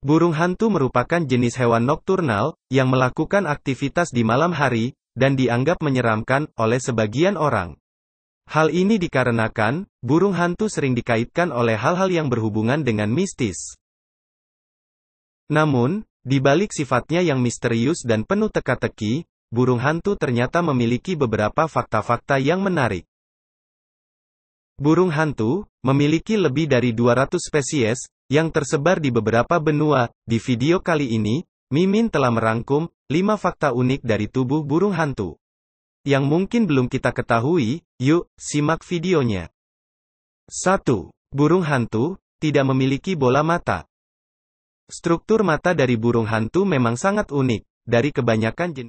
Burung hantu merupakan jenis hewan nokturnal, yang melakukan aktivitas di malam hari, dan dianggap menyeramkan, oleh sebagian orang. Hal ini dikarenakan, burung hantu sering dikaitkan oleh hal-hal yang berhubungan dengan mistis. Namun, di balik sifatnya yang misterius dan penuh teka-teki, burung hantu ternyata memiliki beberapa fakta-fakta yang menarik. Burung hantu, memiliki lebih dari 200 spesies, yang tersebar di beberapa benua. Di video kali ini, Mimin telah merangkum 5 fakta unik dari tubuh burung hantu. Yang mungkin belum kita ketahui, yuk, simak videonya. 1. Burung hantu, tidak memiliki bola mata. Struktur mata dari burung hantu memang sangat unik, dari kebanyakan jenis.